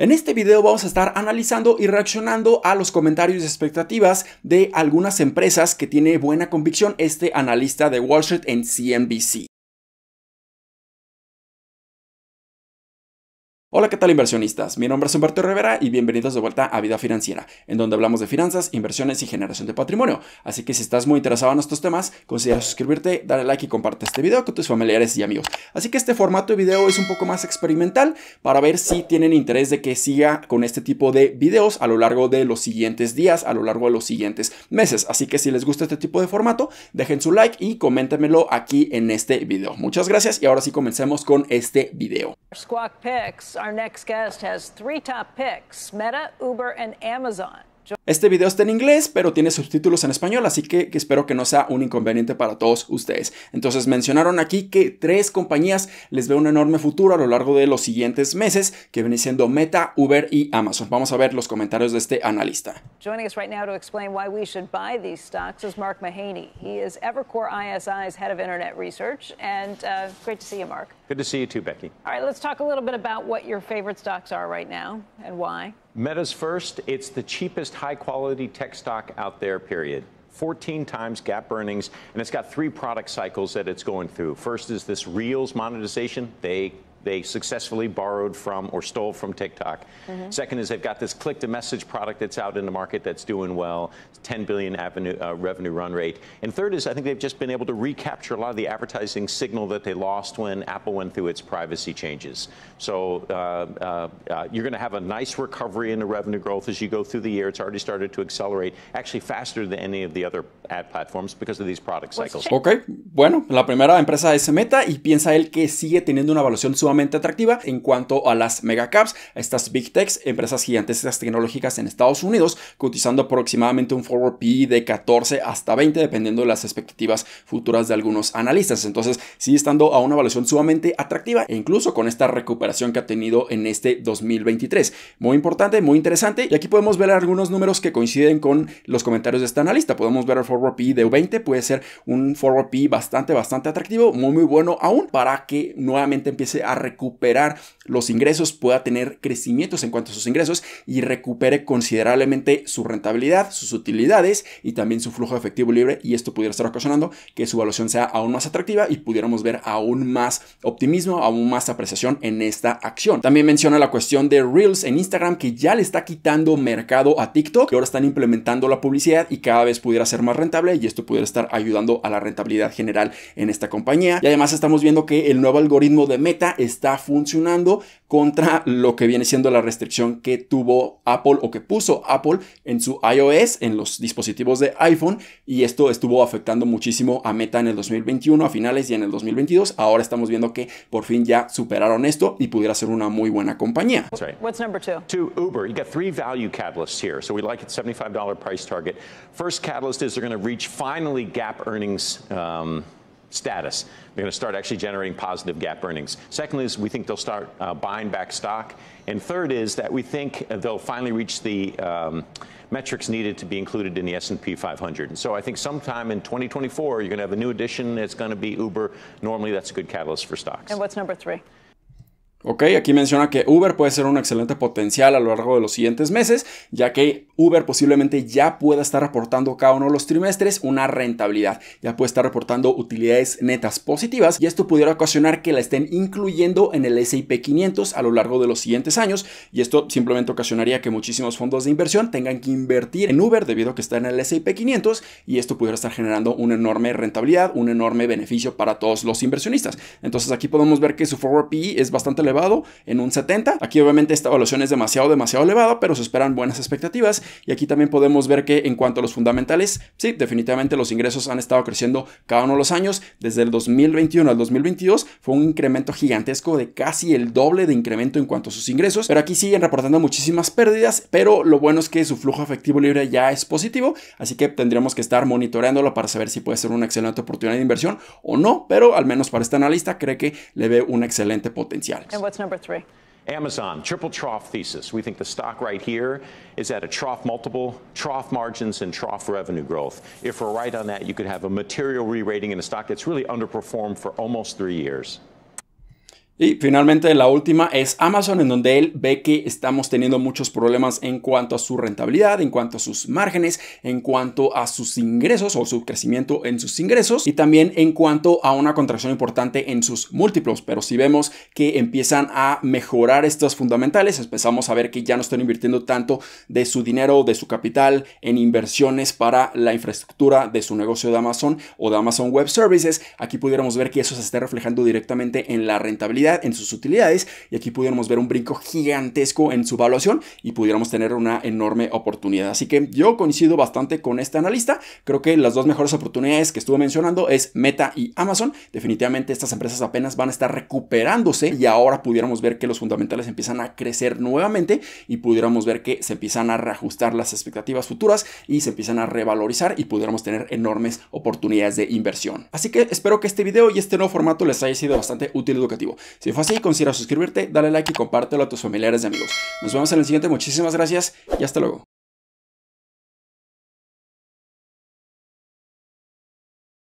En este video vamos a estar analizando y reaccionando a los comentarios y expectativas de algunas empresas que tiene buena convicción este analista de Wall Street en CNBC. Hola, ¿qué tal inversionistas? Mi nombre es Humberto Rivera y bienvenidos de vuelta a Vida Financiera, en donde hablamos de finanzas, inversiones y generación de patrimonio. Así que si estás muy interesado en estos temas, considera suscribirte, darle like y comparte este video con tus familiares y amigos. Así que este formato de video es un poco más experimental para ver si tienen interés de que siga con este tipo de videos a lo largo de los siguientes días, a lo largo de los siguientes meses. Así que si les gusta este tipo de formato, dejen su like y coméntenmelo aquí en este video. Muchas gracias y ahora sí comencemos con este video. Squawk Our next guest has three top picks Meta, Uber, and Amazon. Este video está en inglés, pero tiene subtítulos en español, así que, espero que no sea un inconveniente para todos ustedes. Entonces mencionaron aquí que tres compañías les ve un enorme futuro a lo largo de los siguientes meses, que vienen siendo Meta, Uber y Amazon. Vamos a ver los comentarios de este analista. Joining us right now to explain why we should buy these stocks is Mark Mahaney. He is Evercore ISI's head of internet research, and uh, great to see you, Mark. Good to see you too, Becky. All right, let's talk a little bit about what your favorite stocks are right now and why. Meta's first. It's the cheapest high quality tech stock out there, period. 14 times gap earnings, and it's got three product cycles that it's going through. First is this Reels monetization. They they successfully borrowed from or stole from TikTok. Mm -hmm. Second is they've got this click to message product that's out in the market that's doing well, 10 billion avenue, uh, revenue run rate. And third is I think they've just been able to recapture a lot of the advertising signal that they lost when Apple went through its privacy changes. So uh, uh, uh you're going to have a nice recovery in the revenue growth as you go through the year. It's already started to accelerate, actually faster than any of the other ad platforms because of these product cycles. Ok, bueno, la primera empresa es Meta y piensa él que sigue teniendo una evaluación atractiva en cuanto a las megacaps, estas big techs, empresas gigantescas tecnológicas en Estados Unidos, cotizando aproximadamente un forward P de 14 hasta 20, dependiendo de las expectativas futuras de algunos analistas. Entonces, sigue estando a una evaluación sumamente atractiva, e incluso con esta recuperación que ha tenido en este 2023. Muy importante, muy interesante. Y aquí podemos ver algunos números que coinciden con los comentarios de este analista. Podemos ver el forward P de 20, puede ser un forward P bastante, bastante atractivo, muy, muy bueno aún para que nuevamente empiece a recuperar los ingresos, pueda tener crecimientos en cuanto a sus ingresos y recupere considerablemente su rentabilidad, sus utilidades y también su flujo de efectivo libre y esto pudiera estar ocasionando que su evaluación sea aún más atractiva y pudiéramos ver aún más optimismo, aún más apreciación en esta acción. También menciona la cuestión de Reels en Instagram que ya le está quitando mercado a TikTok que ahora están implementando la publicidad y cada vez pudiera ser más rentable y esto pudiera estar ayudando a la rentabilidad general en esta compañía. Y además estamos viendo que el nuevo algoritmo de Meta es está funcionando contra lo que viene siendo la restricción que tuvo Apple o que puso Apple en su iOS, en los dispositivos de iPhone, y esto estuvo afectando muchísimo a Meta en el 2021, a finales y en el 2022. Ahora estamos viendo que por fin ya superaron esto y pudiera ser una muy buena compañía. gap um, status. They're going to start actually generating positive gap earnings. Secondly, is we think they'll start uh, buying back stock. And third is that we think they'll finally reach the um, metrics needed to be included in the S&P 500. And so I think sometime in 2024, you're going to have a new edition. It's going to be Uber. Normally, that's a good catalyst for stocks. And what's number three? Ok, aquí menciona que Uber puede ser un excelente potencial a lo largo de los siguientes meses, ya que Uber posiblemente ya pueda estar aportando cada uno de los trimestres una rentabilidad, ya puede estar reportando utilidades netas positivas y esto pudiera ocasionar que la estén incluyendo en el S&P 500 a lo largo de los siguientes años y esto simplemente ocasionaría que muchísimos fondos de inversión tengan que invertir en Uber debido a que está en el SIP 500 y esto pudiera estar generando una enorme rentabilidad, un enorme beneficio para todos los inversionistas. Entonces aquí podemos ver que su forward PE es bastante elevado en un 70. Aquí obviamente esta evaluación es demasiado, demasiado elevada, pero se esperan buenas expectativas. Y aquí también podemos ver que en cuanto a los fundamentales, sí, definitivamente los ingresos han estado creciendo cada uno de los años. Desde el 2021 al 2022 fue un incremento gigantesco de casi el doble de incremento en cuanto a sus ingresos. Pero aquí siguen reportando muchísimas pérdidas, pero lo bueno es que su flujo efectivo libre ya es positivo, así que tendríamos que estar monitoreándolo para saber si puede ser una excelente oportunidad de inversión o no, pero al menos para este analista cree que le ve un excelente potencial. And what's number three? Amazon, triple trough thesis. We think the stock right here is at a trough multiple, trough margins, and trough revenue growth. If we're right on that, you could have a material re rating in a stock that's really underperformed for almost three years. Y finalmente la última es Amazon, en donde él ve que estamos teniendo muchos problemas en cuanto a su rentabilidad, en cuanto a sus márgenes, en cuanto a sus ingresos o su crecimiento en sus ingresos y también en cuanto a una contracción importante en sus múltiplos. Pero si vemos que empiezan a mejorar estos fundamentales, empezamos a ver que ya no están invirtiendo tanto de su dinero, de su capital en inversiones para la infraestructura de su negocio de Amazon o de Amazon Web Services. Aquí pudiéramos ver que eso se está reflejando directamente en la rentabilidad en sus utilidades y aquí pudiéramos ver un brinco gigantesco en su valuación y pudiéramos tener una enorme oportunidad. Así que yo coincido bastante con esta analista. Creo que las dos mejores oportunidades que estuve mencionando es Meta y Amazon. Definitivamente estas empresas apenas van a estar recuperándose y ahora pudiéramos ver que los fundamentales empiezan a crecer nuevamente y pudiéramos ver que se empiezan a reajustar las expectativas futuras y se empiezan a revalorizar y pudiéramos tener enormes oportunidades de inversión. Así que espero que este video y este nuevo formato les haya sido bastante útil y educativo. Si fue así, considera suscribirte, dale like y compártelo a tus familiares y amigos. Nos vemos en el siguiente, muchísimas gracias y hasta luego.